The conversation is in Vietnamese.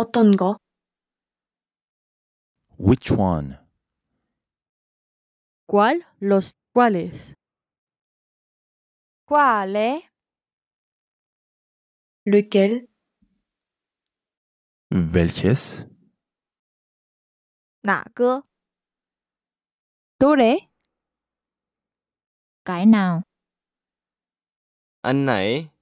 어떤 거? Which one? ¿Cuál? Los cuales. ¿Cuál? Lequel? Welches? 哪个? Đâu đấy? Cái nào? Anh nãy.